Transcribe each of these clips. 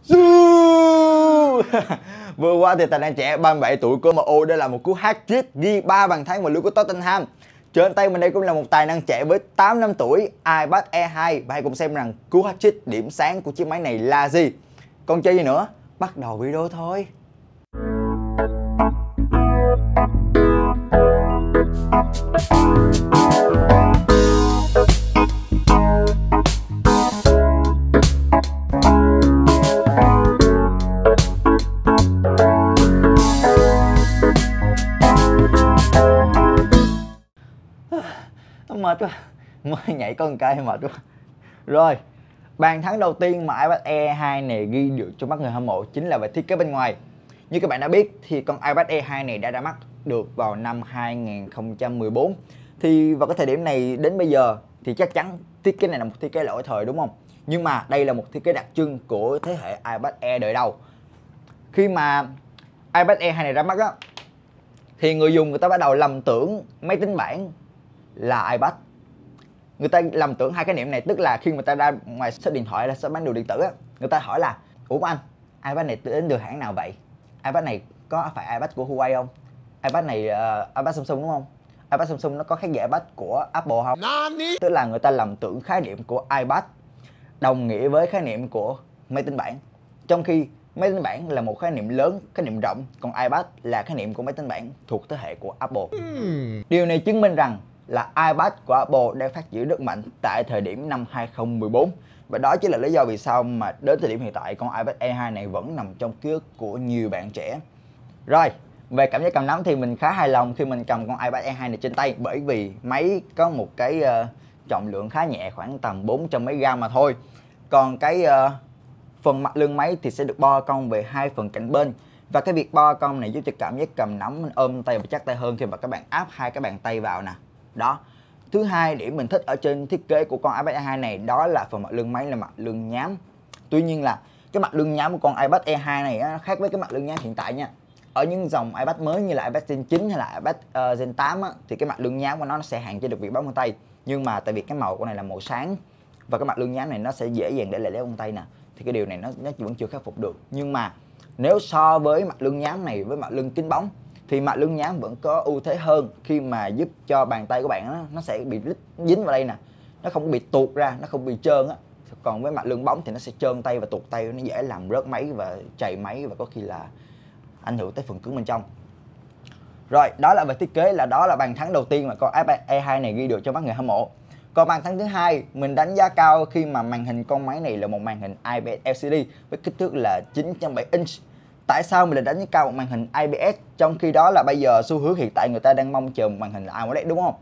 Vừa qua thì tài năng trẻ 37 tuổi của MU đã là một cú hat-trick ghi 3 bàn thắng vào lưới của Tottenham. Trên tay mình đây cũng là một tài năng trẻ với 8 năm tuổi, iPad E2 và hãy cùng xem rằng cú hat-trick điểm sáng của chiếc máy này là gì. Còn chơi gì nữa? Bắt đầu video thôi. Thank you mệt quá mới nhảy con cây mệt quá rồi bàn thắng đầu tiên mà iPad Air 2 này ghi được cho mắt người hâm mộ chính là về thiết kế bên ngoài như các bạn đã biết thì con iPad Air 2 này đã ra mắt được vào năm 2014 thì vào cái thời điểm này đến bây giờ thì chắc chắn thiết kế này là một thiết kế lỗi thời đúng không nhưng mà đây là một thiết kế đặc trưng của thế hệ iPad Air đời đầu khi mà iPad Air 2 này ra mắt á thì người dùng người ta bắt đầu lầm tưởng máy tính bảng là iPad người ta lầm tưởng hai cái niệm này tức là khi người ta ra ngoài shop điện thoại là shop bán đồ điện tử á người ta hỏi là ủa anh iPad này đến từ hãng nào vậy iPad này có phải iPad của Huawei không iPad này uh, iPad Samsung đúng không iPad Samsung nó có khác niệm iPad của Apple không Nani? tức là người ta lầm tưởng khái niệm của iPad đồng nghĩa với khái niệm của máy tính bảng trong khi máy tính bảng là một khái niệm lớn khái niệm rộng còn iPad là khái niệm của máy tính bảng thuộc thế hệ của Apple hmm. điều này chứng minh rằng là iPad của Apple đang phát triển rất mạnh tại thời điểm năm 2014 và đó chính là lý do vì sao mà đến thời điểm hiện tại con iPad e Air 2 này vẫn nằm trong ký ức của nhiều bạn trẻ. Rồi, về cảm giác cầm nắm thì mình khá hài lòng khi mình cầm con iPad e Air 2 này trên tay bởi vì máy có một cái uh, trọng lượng khá nhẹ khoảng tầm 400 mấy gram mà thôi. Còn cái uh, phần mặt lưng máy thì sẽ được bo cong về hai phần cạnh bên và cái việc bo cong này giúp cho cảm giác cầm nắm mình ôm tay và chắc tay hơn khi mà các bạn áp hai cái bàn tay vào nè đó thứ hai điểm mình thích ở trên thiết kế của con iPad Air 2 này đó là phần mặt lưng máy là mặt lưng nhám tuy nhiên là cái mặt lưng nhám của con iPad Air 2 này nó khác với cái mặt lưng nhám hiện tại nha ở những dòng iPad mới như là iPad Gen 9 hay là iPad uh, Gen 8 á, thì cái mặt lưng nhám của nó, nó sẽ hạn chế được việc bám vân tay nhưng mà tại vì cái màu của này là màu sáng và cái mặt lưng nhám này nó sẽ dễ dàng để lại lấy vân tay nè thì cái điều này nó nó vẫn chưa khắc phục được nhưng mà nếu so với mặt lưng nhám này với mặt lưng kính bóng thì mặt lưng nhám vẫn có ưu thế hơn khi mà giúp cho bàn tay của bạn nó, nó sẽ bị lít dính vào đây nè nó không bị tuột ra nó không bị trơn á còn với mặt lưng bóng thì nó sẽ trơn tay và tuột tay nó dễ làm rớt máy và chày máy và có khi là ảnh hưởng tới phần cứng bên trong rồi đó là về thiết kế là đó là bàn thắng đầu tiên mà con iPad E2 này ghi được cho mắt người hâm mộ còn bàn thắng thứ hai mình đánh giá cao khi mà màn hình con máy này là một màn hình iPad LCD với kích thước là 9.7 inch tại sao mình lại đánh cao một màn hình IPS trong khi đó là bây giờ xu hướng hiện tại người ta đang mong chờ một màn hình AMOLED đúng không?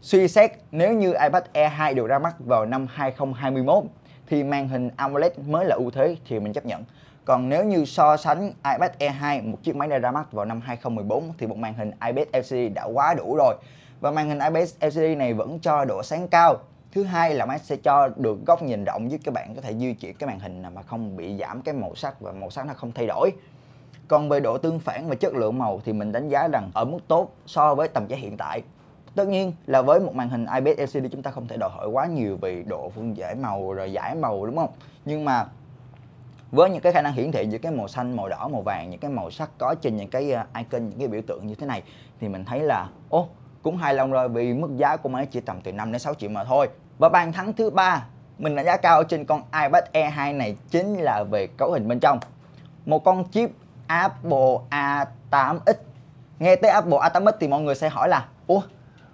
Suy xét nếu như iPad Air 2 được ra mắt vào năm 2021 thì màn hình AMOLED mới là ưu thế thì mình chấp nhận. Còn nếu như so sánh iPad Air 2 một chiếc máy đã ra mắt vào năm 2014 thì một màn hình IPS LCD đã quá đủ rồi. Và màn hình IPS LCD này vẫn cho độ sáng cao thứ hai là máy sẽ cho được góc nhìn rộng giúp các bạn có thể di chuyển cái màn hình mà không bị giảm cái màu sắc và màu sắc nó không thay đổi còn về độ tương phản và chất lượng màu thì mình đánh giá rằng ở mức tốt so với tầm giá hiện tại tất nhiên là với một màn hình IPS LCD chúng ta không thể đòi hỏi quá nhiều về độ phân giải màu rồi giải màu đúng không nhưng mà với những cái khả năng hiển thị những cái màu xanh màu đỏ màu vàng những cái màu sắc có trên những cái à, icon những cái biểu tượng như thế này thì mình thấy là ô cũng hài lòng rồi vì mức giá của máy chỉ tầm từ 5 đến 6 triệu mà thôi. Và bàn thắng thứ ba mình đánh giá cao trên con iPad E2 này chính là về cấu hình bên trong. Một con chip Apple A8X. Nghe tới Apple A8X thì mọi người sẽ hỏi là Ủa,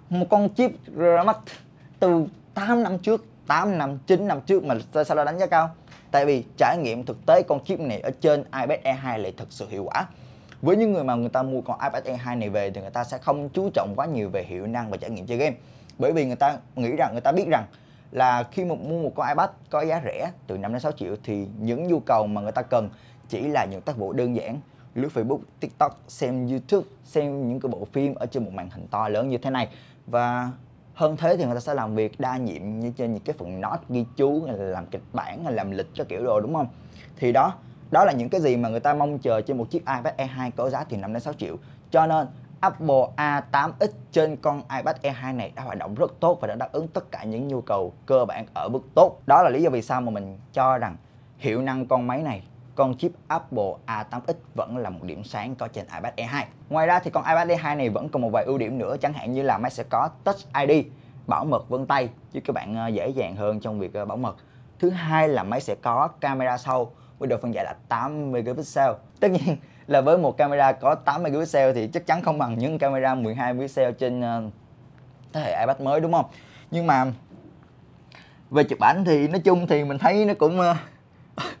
một con chip ra mắt từ 8 năm trước, 8 năm, 9 năm trước mà sao lại đánh giá cao? Tại vì trải nghiệm thực tế con chip này ở trên iPad E2 lại thật sự hiệu quả với những người mà người ta mua con iPad Air 2 này về thì người ta sẽ không chú trọng quá nhiều về hiệu năng và trải nghiệm chơi game bởi vì người ta nghĩ rằng người ta biết rằng là khi mà mua một con iPad có giá rẻ từ 5 đến 6 triệu thì những nhu cầu mà người ta cần chỉ là những tác vụ đơn giản lướt Facebook, TikTok, xem YouTube, xem những cái bộ phim ở trên một màn hình to lớn như thế này và hơn thế thì người ta sẽ làm việc đa nhiệm như trên những cái phần note ghi chú hay là làm kịch bản hay làm lịch cho kiểu đồ đúng không thì đó đó là những cái gì mà người ta mong chờ trên một chiếc iPad Air 2 có giá từ 5 đến 6 triệu cho nên Apple A8X trên con iPad Air 2 này đã hoạt động rất tốt và đã đáp ứng tất cả những nhu cầu cơ bản ở mức tốt. Đó là lý do vì sao mà mình cho rằng hiệu năng con máy này con chip Apple A8X vẫn là một điểm sáng có trên iPad Air 2. Ngoài ra thì con iPad Air 2 này vẫn còn một vài ưu điểm nữa chẳng hạn như là máy sẽ có Touch ID, bảo mật vân tay giúp các bạn ờ, dễ dàng hơn trong việc ờ, bảo mật. Thứ hai là máy sẽ có camera sau với độ phân giải là 8 megapixel tất nhiên là với một camera có 8 megapixel thì chắc chắn không bằng những camera 12 megapixel trên ờ, thế hệ iPad mới đúng không nhưng mà về chụp ảnh thì nói chung thì mình thấy nó cũng ờ,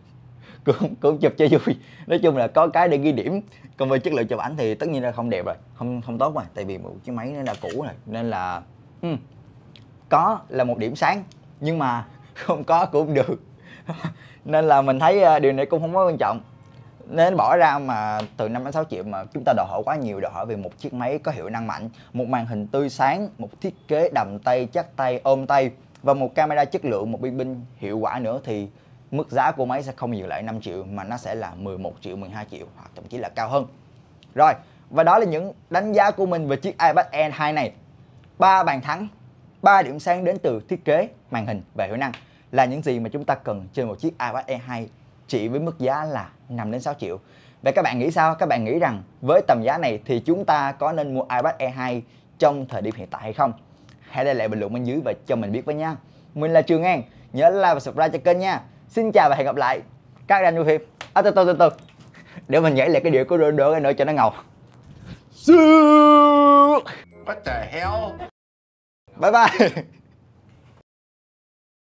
cũng, cũng chụp cho vui nói chung là có cái để ghi điểm còn về chất lượng chụp ảnh thì tất nhiên là không đẹp rồi không không tốt rồi tại vì một chiếc máy nó đã cũ rồi nên là ừ, có là một điểm sáng nhưng mà không có cũng được nên là mình thấy à, điều này cũng không có quan trọng nên bỏ ra mà từ 5 đến 6 triệu mà chúng ta đòi hỏi quá nhiều đòi hỏi về một chiếc máy có hiệu năng mạnh một màn hình tươi sáng một thiết kế đầm tay chắc tay ôm tay và một camera chất lượng một pin binh hiệu quả nữa thì mức giá của máy sẽ không dừng lại 5 triệu mà nó sẽ là 11 triệu 12 triệu hoặc thậm chí là cao hơn rồi và đó là những đánh giá của mình về chiếc iPad Air 2 này ba bàn thắng ba điểm sáng đến từ thiết kế màn hình và hiệu năng là những gì mà chúng ta cần trên một chiếc iPad Air 2 chỉ với mức giá là 5 đến 6 triệu. Vậy các bạn nghĩ sao? Các bạn nghĩ rằng với tầm giá này thì chúng ta có nên mua iPad Air 2 trong thời điểm hiện tại hay không? Hãy để lại bình luận bên dưới và cho mình biết với nha. Mình là Trường An, nhớ like và subscribe cho kênh nha. Xin chào và hẹn gặp lại các anh vui phim. À, từ từ từ từ. Để mình nhảy lại cái điệu của đỡ đỡ nữa cho nó ngầu. What the hell? Bye bye.